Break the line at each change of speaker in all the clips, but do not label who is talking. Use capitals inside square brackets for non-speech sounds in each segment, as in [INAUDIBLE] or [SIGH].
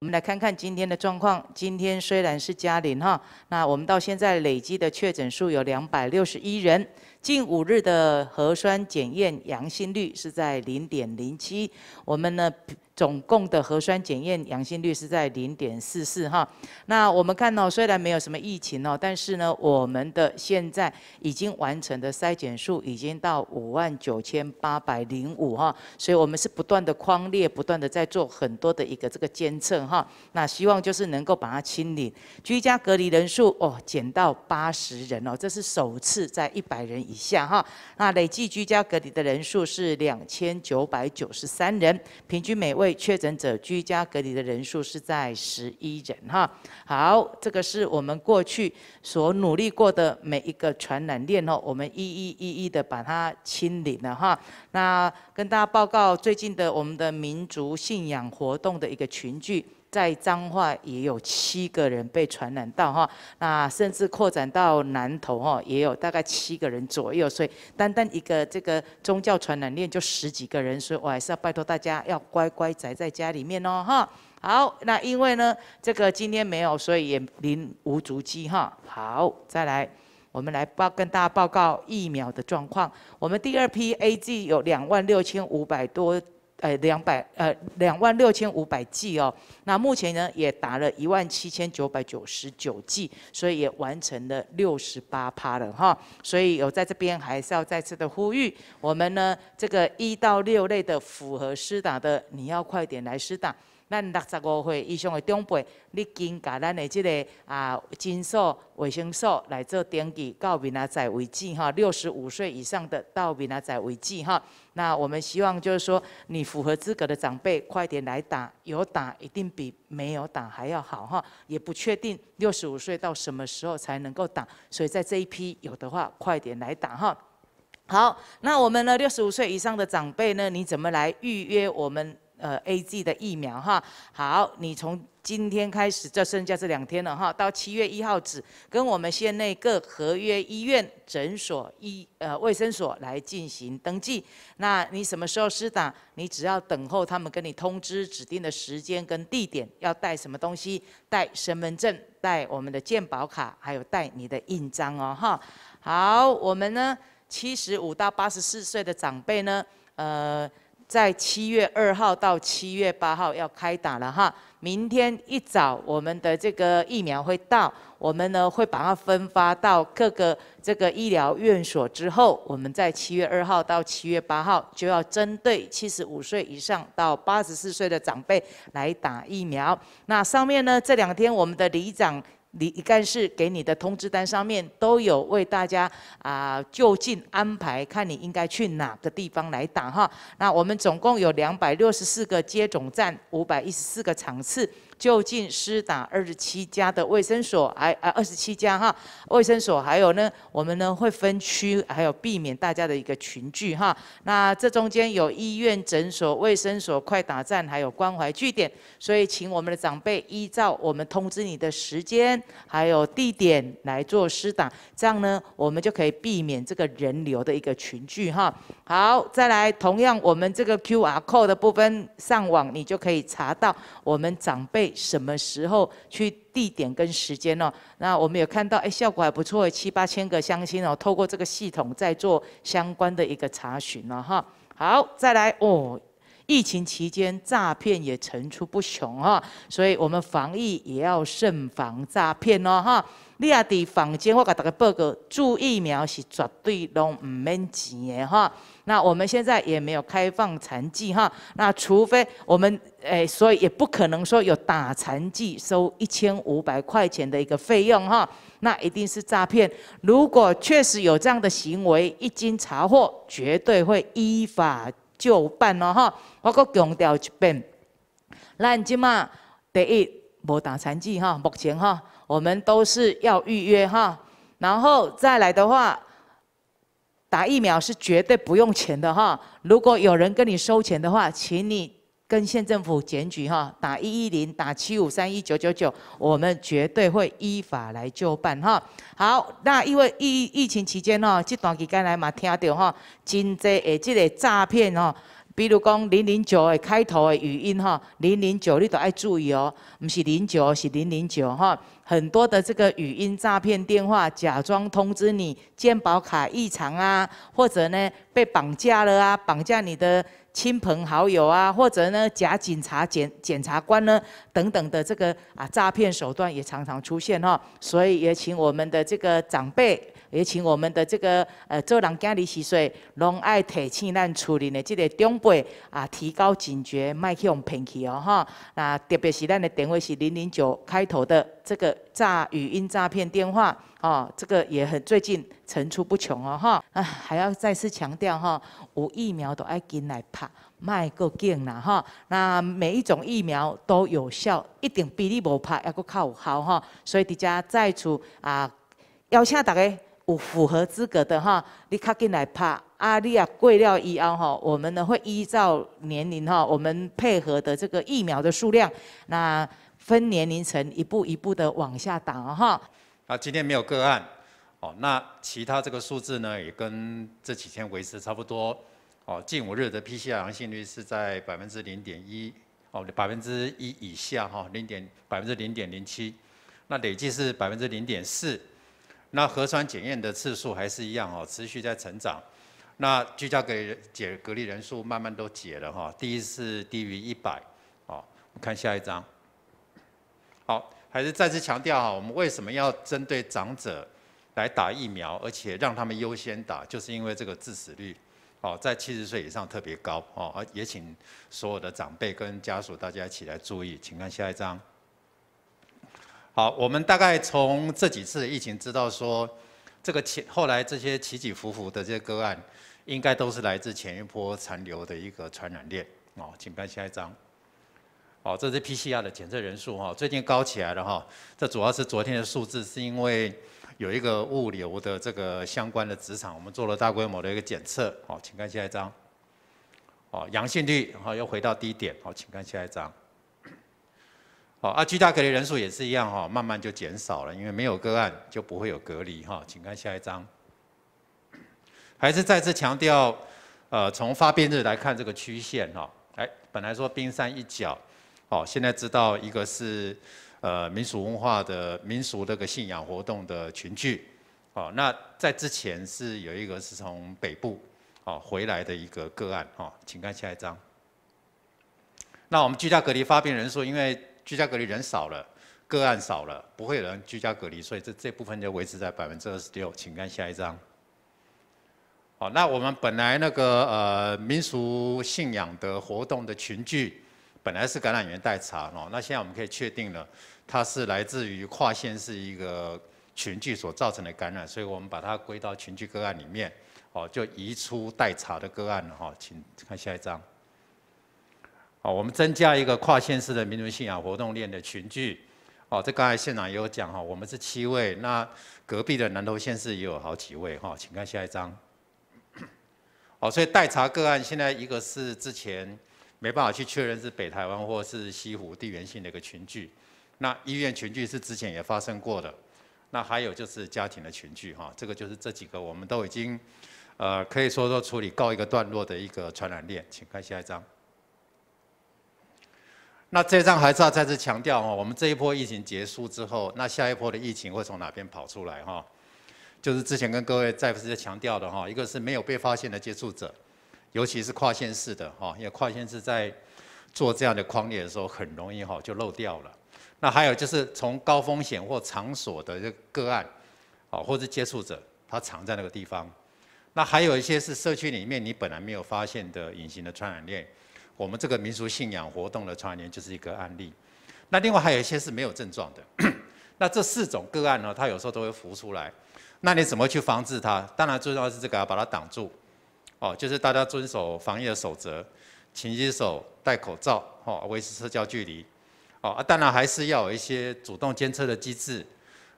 我们来看看今天的状况。今天虽然是嘉玲哈，那我们到现在累计的确诊数有两百六十一人。近五日的核酸检验阳性率是在零点零七，我们呢总共的核酸检验阳性率是在零点四四哈。那我们看到虽然没有什么疫情哦，但是呢我们的现在已经完成的筛检数已经到五万九千八百零五哈，所以我们是不断的框列，不断的在做很多的一个这个监测哈。那希望就是能够把它清理。居家隔离人数哦减到八十人哦，这是首次在一百人以下哈，那累计居家隔离的人数是两千九百九十三人，平均每位确诊者居家隔离的人数是在十一人哈。好，这个是我们过去所努力过的每一个传染链哦，我们一一一一的把它清理了哈。那跟大家报告最近的我们的民族信仰活动的一个群聚。在彰化也有七个人被传染到哈，那甚至扩展到南投哈，也有大概七个人左右，所以单单一个这个宗教传染链就十几个人，所以我还是要拜托大家要乖乖宅在家里面哦哈。好，那因为呢这个今天没有，所以也零无足迹哈。好，再来我们来报跟大家报告疫苗的状况，我们第二批 A G 有两万六千五百多。呃，两百呃，两万六千五百剂哦，那目前呢也达了一万七千九百九十九剂，所以也完成了六十八趴了哈，所以有在这边还是要再次的呼吁，我们呢这个一到六类的符合施打的，你要快点来施打。咱六十五岁以上的长辈，你经甲咱的这个啊，金素、维生素来做登记，到明仔载为止哈。六十五岁以上的到明仔载为止哈。那我们希望就是说，你符合资格的长辈，快点来打，有打一定比没有打还要好哈。也不确定六十五岁到什么时候才能够打，所以在这一批有的话，快点来打哈。好，那我们呢，六十五岁以上的长辈呢，你怎么来预约我们？呃，A G 的疫苗哈，好，你从今天开始，这剩下这两天了哈，到七月一号止，跟我们县内各合约医院、诊所、医呃卫生所来进行登记。那你什么时候施打？你只要等候他们跟你通知指定的时间跟地点，要带什么东西？带身份证，带我们的健保卡，还有带你的印章哦哈。好，我们呢，七十五到八十四岁的长辈呢，呃。在七月二号到七月八号要开打了哈，明天一早我们的这个疫苗会到，我们呢会把它分发到各个这个医疗院所之后，我们在七月二号到七月八号就要针对七十五岁以上到八十四岁的长辈来打疫苗。那上面呢这两天我们的里长。你一干事，给你的通知单上面都有为大家啊就近安排，看你应该去哪个地方来打哈。那我们总共有两百六十四个接种站，五百一十四个场次。就近施打二十七家的卫生所，还啊二十七家哈卫生所，还有呢，我们呢会分区，还有避免大家的一个群聚哈。那这中间有医院、诊所、卫生所、快打站，还有关怀据点，所以请我们的长辈依照我们通知你的时间，还有地点来做施打，这样呢，我们就可以避免这个人流的一个群聚哈。好，再来，同样我们这个 QR Code 的部分上网，你就可以查到我们长辈。什么时候去地点跟时间哦。那我们有看到，哎，效果还不错，七八千个相亲哦，透过这个系统在做相关的一个查询了哈。好，再来哦，疫情期间诈骗也层出不穷哈，所以我们防疫也要慎防诈骗哦哈。你啊，在房间，我跟大家报告，注疫苗是绝对拢唔免钱的哈。那我们现在也没有开放残疾哈，那除非我们诶，所以也不可能说有打残疾收一千五百块钱的一个费用哈，那一定是诈骗。如果确实有这样的行为，一经查获，绝对会依法就办了哈。我再强调一遍，那即马第一无打残疾哈，目前哈我们都是要预约哈，然后再来的话。打疫苗是绝对不用钱的哈，如果有人跟你收钱的话，请你跟县政府检举哈，打一一零，打七五三一九九九，我们绝对会依法来就办哈。好，那因为疫疫情期间哦，这段期间来嘛，听到哈，真济诶，这个诈骗哦。比如讲零零九的开头的语音哈，零零九你都要注意哦，不是零九，是零零九哈。很多的这个语音诈骗电话，假装通知你健保卡异常啊，或者呢被绑架了啊，绑架你的亲朋好友啊，或者呢假警察检检察官呢等等的这个啊诈骗手段也常常出现哈，所以也请我们的这个长辈。也请我们的这个呃，做人家的时遂，拢爱提醒咱处理的，即个长辈啊，提高警觉，卖去用骗去哦哈。那特别是咱的电话是零零九开头的这个诈语音诈骗电话哦，这个也很最近层出不穷哦哈。啊，还要再次强调哈，有疫苗都爱紧来拍，卖够紧啦哈。那每一种疫苗都有效，一定比你无拍，要较有效哈。所以伫遮再次啊，邀请大家。我符合资格的哈，你卡进来拍。阿利亚贵料一阿哈，我们呢会依照年龄哈，我们配合的这个疫苗的数量，那分年龄层一步一步的往下打哈。
啊，今天没有个案哦，那其他这个数字呢也跟这几天维持差不多哦。近五日的 PCR 阳性率是在百分之零点一哦，百分之一以下哈，零点百分之零点零七，那累计是百分之零点四。那核酸检验的次数还是一样哦，持续在成长。那居家隔离解隔离人数慢慢都解了哈，第一次低于一百哦。我看下一张。好，还是再次强调哈，我们为什么要针对长者来打疫苗，而且让他们优先打，就是因为这个致死率哦，在七十岁以上特别高哦。也请所有的长辈跟家属大家一起来注意，请看下一张。好，我们大概从这几次疫情知道说，这个前后来这些起起伏伏的这些个案，应该都是来自前一波残留的一个传染链。哦，请看下一张。哦，这是 PCR 的检测人数哈，最近高起来了哈。这主要是昨天的数字，是因为有一个物流的这个相关的职场，我们做了大规模的一个检测。哦，请看下一张。哦，阳性率哦又回到低点。哦，请看下一张。啊，居家隔离人数也是一样哈，慢慢就减少了，因为没有个案就不会有隔离哈。请看下一张，还是再次强调，呃，从发病日来看这个曲线哈，哎，本来说冰山一角，哦，现在知道一个是呃民俗文化的民俗这个信仰活动的群聚，哦，那在之前是有一个是从北部哦回来的一个个案哈，请看下一张。那我们居家隔离发病人数因为。居家隔离人少了，个案少了，不会有人居家隔离，所以这这部分就维持在百分之二十六，请看下一张。好，那我们本来那个呃民俗信仰的活动的群聚，本来是感染源待查哦，那现在我们可以确定了，它是来自于跨县市一个群聚所造成的感染，所以我们把它归到群聚个案里面，哦，就移出待查的个案了哈，请看下一张。哦，我们增加一个跨县市的民族信仰活动链的群聚，哦，这刚才县长也有讲哈，我们是七位，那隔壁的南投县市也有好几位哈，请看下一张。哦，所以待查个案现在一个是之前没办法去确认是北台湾或是西湖地缘性的一个群聚，那医院群聚是之前也发生过的，那还有就是家庭的群聚哈，这个就是这几个我们都已经呃可以说说处理告一个段落的一个传染链，请看下一张。那这张还是要再次强调哦，我们这一波疫情结束之后，那下一波的疫情会从哪边跑出来哈？就是之前跟各位再不是在强调的哈，一个是没有被发现的接触者，尤其是跨县市的哈，因为跨县市在做这样的框列的时候，很容易哈就漏掉了。那还有就是从高风险或场所的这个案，哦，或者接触者他藏在那个地方，那还有一些是社区里面你本来没有发现的隐形的传染链。我们这个民俗信仰活动的传言就是一个案例。那另外还有一些是没有症状的。[CLEARS THROAT] 那这四种个案呢，它有时候都会浮出来。那你怎么去防治它？当然最重要是这个，把它挡住。哦，就是大家遵守防疫的守则，勤洗手、戴口罩、哦维持社交距离。哦，当然还是要有一些主动监测的机制。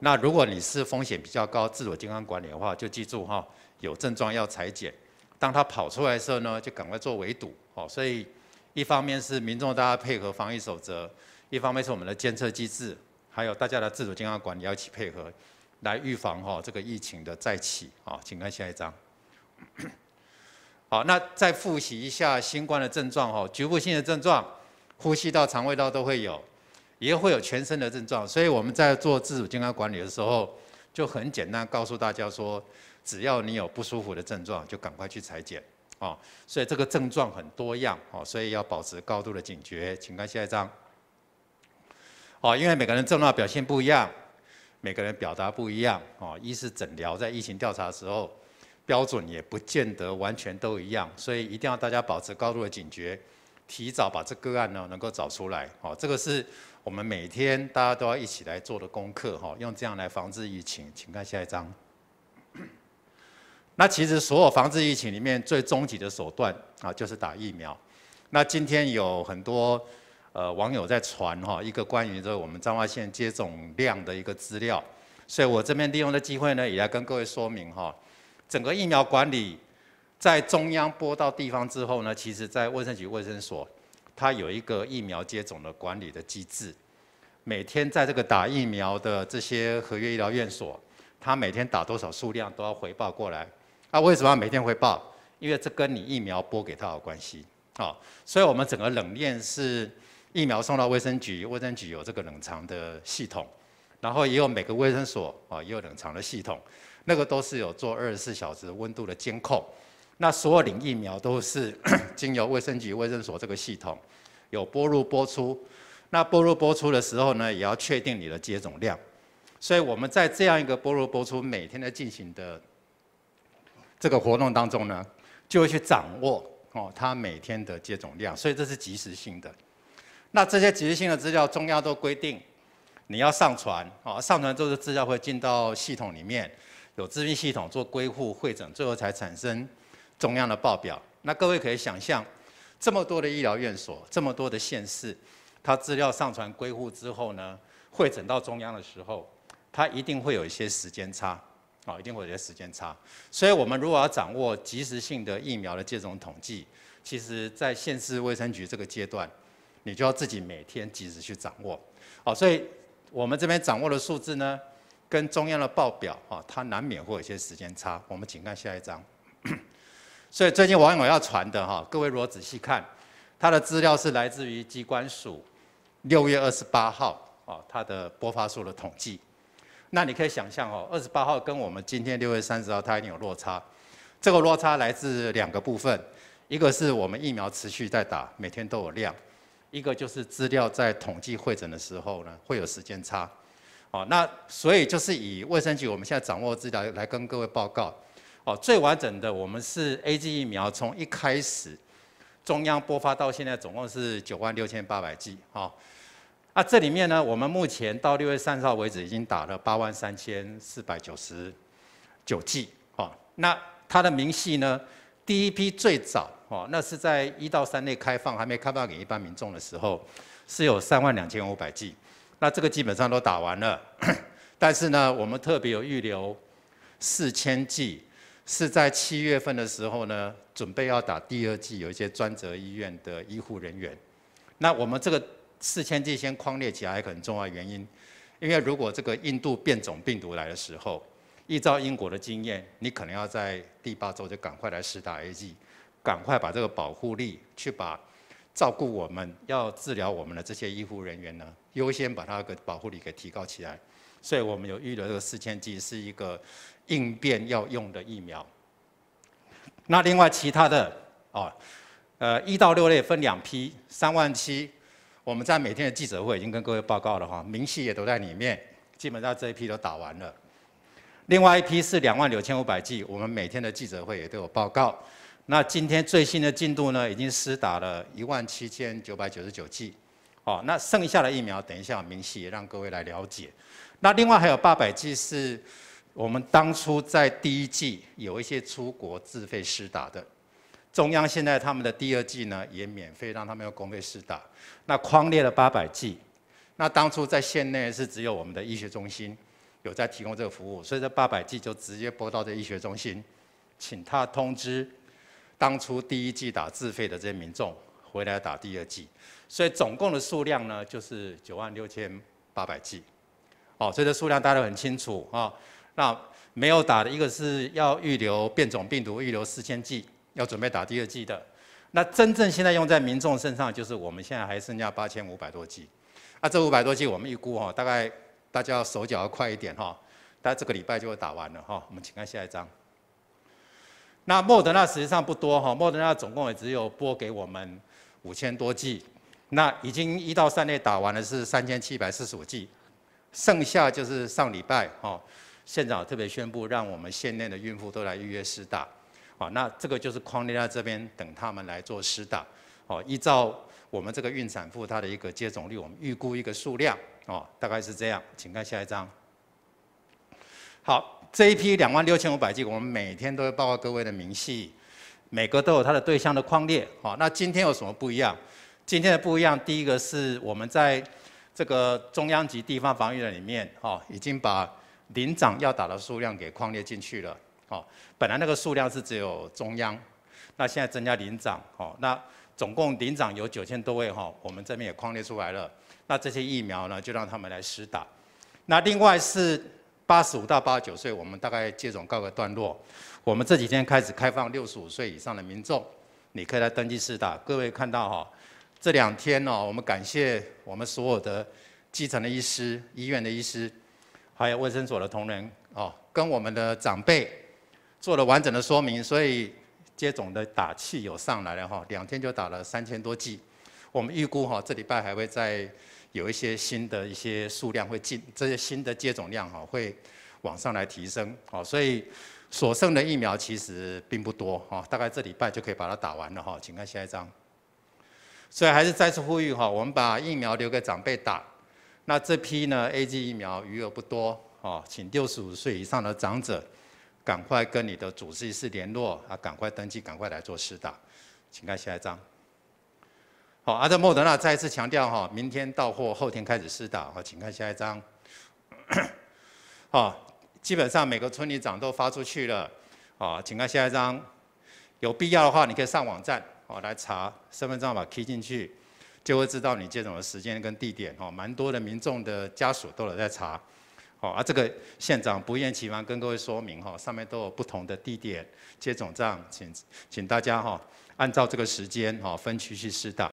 那如果你是风险比较高、自我健康管理的话，就记住哈，有症状要裁剪。当它跑出来的时候呢，就赶快做围堵。哦，所以。一方面是民众大家配合防疫守则，一方面是我们的监测机制，还有大家的自主健康管理要一起配合，来预防哈这个疫情的再起。啊。请看下一张。好，那再复习一下新冠的症状哈，局部性的症状，呼吸道、肠胃道都会有，也会有全身的症状。所以我们在做自主健康管理的时候，就很简单告诉大家说，只要你有不舒服的症状，就赶快去裁剪。哦，所以这个症状很多样哦，所以要保持高度的警觉。请看下一张。哦，因为每个人症状表现不一样，每个人表达不一样哦。一是诊疗在疫情调查的时候，标准也不见得完全都一样，所以一定要大家保持高度的警觉，提早把这个案呢能够找出来。哦，这个是我们每天大家都要一起来做的功课哈，用这样来防治疫情。请看下一张。那其实所有防治疫情里面最终极的手段啊，就是打疫苗。那今天有很多呃网友在传哈一个关于这个我们彰化县接种量的一个资料，所以我这边利用的机会呢，也来跟各位说明哈，整个疫苗管理在中央拨到地方之后呢，其实在卫生局卫生所，它有一个疫苗接种的管理的机制，每天在这个打疫苗的这些合约医疗院所，他每天打多少数量都要回报过来。那为什么要每天会报？因为这跟你疫苗拨给他有关系啊。所以，我们整个冷链是疫苗送到卫生局，卫生局有这个冷藏的系统，然后也有每个卫生所啊也有冷藏的系统，那个都是有做二十四小时温度的监控。那所有领疫苗都是 [COUGHS] 经由卫生局、卫生所这个系统有拨入拨出。那拨入拨出的时候呢，也要确定你的接种量。所以，我们在这样一个拨入拨出每天在进行的。这个活动当中呢，就会去掌握哦，他每天的接种量，所以这是及时性的。那这些及时性的资料，中央都规定你要上传，哦，上传之后的资料会进到系统里面，有资讯系统做归户会诊，最后才产生中央的报表。那各位可以想象，这么多的医疗院所，这么多的县市，他资料上传归户之后呢，会诊到中央的时候，他一定会有一些时间差。啊，一定会有些时间差，所以我们如果要掌握及时性的疫苗的接种统计，其实在县市卫生局这个阶段，你就要自己每天及时去掌握。好，所以我们这边掌握的数字呢，跟中央的报表，啊，它难免会有些时间差。我们请看下一张。[CLEARS THROAT] 所以最近网友要传的哈，各位如果仔细看，它的资料是来自于机关署六月二十八号啊，它的播发数的统计。那你可以想象哦，二十八号跟我们今天六月三十号，它一定有落差。这个落差来自两个部分，一个是我们疫苗持续在打，每天都有量；一个就是资料在统计会诊的时候呢，会有时间差。哦，那所以就是以卫生局我们现在掌握资料来跟各位报告。哦，最完整的我们是 A G 疫苗，从一开始中央播发到现在，总共是九万六千八百剂。哦。那这里面呢，我们目前到六月三十号为止，已经打了八万三千四百九十九剂。哦，那它的明细呢？第一批最早哦，那是在一到三类开放还没开放给一般民众的时候，是有三万两千五百剂。那这个基本上都打完了，[CLEARS THROAT] 但是呢，我们特别有预留四千剂，是在七月份的时候呢，准备要打第二剂，有一些专责医院的医护人员。那我们这个。四千剂先框列起来，很重要原因，因为如果这个印度变种病毒来的时候，依照英国的经验，你可能要在第八周就赶快来施打 A 剂，赶快把这个保护力去把照顾我们要治疗我们的这些医护人员呢，优先把它的保护力给提高起来。所以我们有预留这个四千剂，是一个应变要用的疫苗。那另外其他的，哦，呃，一到六类分两批，三万七。我们在每天的记者会已经跟各位报告了，哈，明细也都在里面。基本上这一批都打完了，另外一批是两万六千五百剂，我们每天的记者会也都有报告。那今天最新的进度呢，已经施打了一万七千九百九十九剂，哦，那剩下的疫苗等一下明细也让各位来了解。那另外还有八百剂是我们当初在第一季有一些出国自费施打的。中央现在他们的第二季呢，也免费让他们用公费试打。那框列了八百剂。那当初在县内是只有我们的医学中心有在提供这个服务，所以这八百剂就直接拨到这医学中心，请他通知当初第一季打自费的这些民众回来打第二季，所以总共的数量呢，就是九万六千八百剂。哦，所以这数量大家都很清楚啊。那没有打的一个是要预留变种病毒预留四千剂。要准备打第二剂的，那真正现在用在民众身上，就是我们现在还剩下八千五百多剂，啊，这五百多剂我们预估哈，大概大家要手脚要快一点哈，大概这个礼拜就会打完了哈。我们请看下一张。那莫德纳实际上不多哈，莫德纳总共也只有拨给我们五千多剂，那已经一到三类打完的是三千七百四十五剂，剩下就是上礼拜哈，县长特别宣布让我们县内的孕妇都来预约试打。哦，那这个就是框列在这边等他们来做施打，哦，依照我们这个孕产妇她的一个接种率，我们预估一个数量，哦，大概是这样，请看下一张。好，这一批两万六千五百剂，我们每天都会报告各位的明细，每个都有它的对象的框列，哦，那今天有什么不一样？今天的不一样，第一个是我们在这个中央及地方防疫的里面，哦，已经把临长要打的数量给框列进去了。哦，本来那个数量是只有中央，那现在增加领长，哦，那总共领长有九千多位哈，我们这边也框列出来了。那这些疫苗呢，就让他们来施打。那另外是八十五到八十九岁，我们大概接种告个段落。我们这几天开始开放六十五岁以上的民众，你可以来登记试打。各位看到哈，这两天呢，我们感谢我们所有的基层的医师、医院的医师，还有卫生所的同仁，哦，跟我们的长辈。做了完整的说明，所以接种的打气有上来了哈，两天就打了三千多剂。我们预估哈，这礼拜还会再有一些新的一些数量会进，这些新的接种量哈会往上来提升哦。所以所剩的疫苗其实并不多哈，大概这礼拜就可以把它打完了哈。请看下一张。所以还是再次呼吁哈，我们把疫苗留给长辈打。那这批呢 A G 疫苗余额不多哦，请六十五岁以上的长者。赶快跟你的主治医师联络啊！赶快登记，赶快来做试打，请看下一张。好，阿德莫德纳再一次强调哈，明天到货，后天开始试打啊，请看下一张。好，基本上每个村里长都发出去了啊，请看下一张。有必要的话，你可以上网站哦来查身份证号码 key 进去，就会知道你接种的时间跟地点哦。蛮多的民众的家属都有在查。好，啊，这个县长不厌其烦跟各位说明，哈，上面都有不同的地点接种站，请请大家哈按照这个时间哈分区去施打。